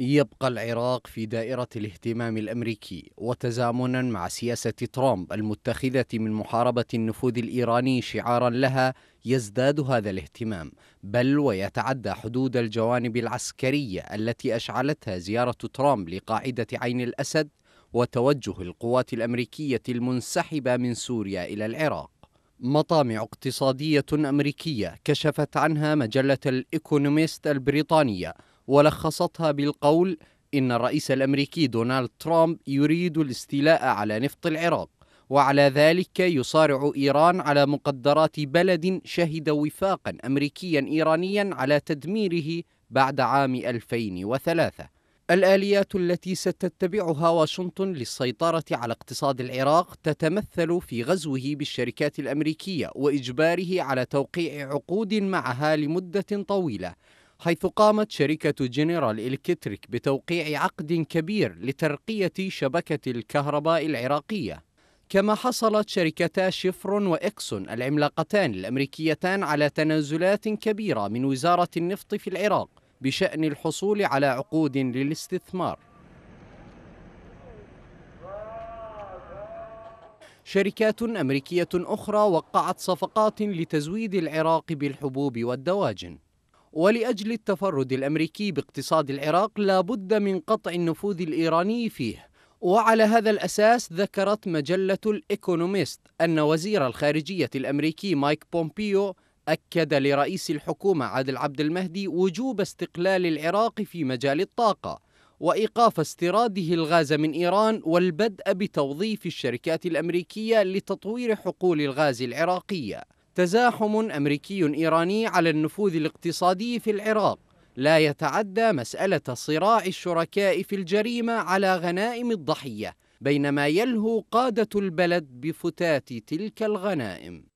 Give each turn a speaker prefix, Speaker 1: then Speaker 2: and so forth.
Speaker 1: يبقى العراق في دائرة الاهتمام الأمريكي وتزامنا مع سياسة ترامب المتخذة من محاربة النفوذ الإيراني شعارا لها يزداد هذا الاهتمام بل ويتعدى حدود الجوانب العسكرية التي أشعلتها زيارة ترامب لقاعدة عين الأسد وتوجه القوات الأمريكية المنسحبة من سوريا إلى العراق مطامع اقتصادية أمريكية كشفت عنها مجلة الإيكونوميست البريطانية ولخصتها بالقول إن الرئيس الأمريكي دونالد ترامب يريد الاستيلاء على نفط العراق وعلى ذلك يصارع إيران على مقدرات بلد شهد وفاقا أمريكيا إيرانيا على تدميره بعد عام 2003 الآليات التي ستتبعها واشنطن للسيطرة على اقتصاد العراق تتمثل في غزوه بالشركات الأمريكية وإجباره على توقيع عقود معها لمدة طويلة حيث قامت شركة جنرال إلكتريك بتوقيع عقد كبير لترقية شبكة الكهرباء العراقية كما حصلت شركتا شفرون وإكسون العملاقتان الأمريكيتان على تنازلات كبيرة من وزارة النفط في العراق بشأن الحصول على عقود للاستثمار شركات أمريكية أخرى وقعت صفقات لتزويد العراق بالحبوب والدواجن ولاجل التفرد الامريكي باقتصاد العراق لابد من قطع النفوذ الايراني فيه وعلى هذا الاساس ذكرت مجله الايكونوميست ان وزير الخارجيه الامريكي مايك بومبيو اكد لرئيس الحكومه عادل عبد المهدي وجوب استقلال العراق في مجال الطاقه وايقاف استيراده الغاز من ايران والبدء بتوظيف الشركات الامريكيه لتطوير حقول الغاز العراقيه تزاحم أمريكي إيراني على النفوذ الاقتصادي في العراق لا يتعدى مسألة صراع الشركاء في الجريمة على غنائم الضحية بينما يلهو قادة البلد بفتات تلك الغنائم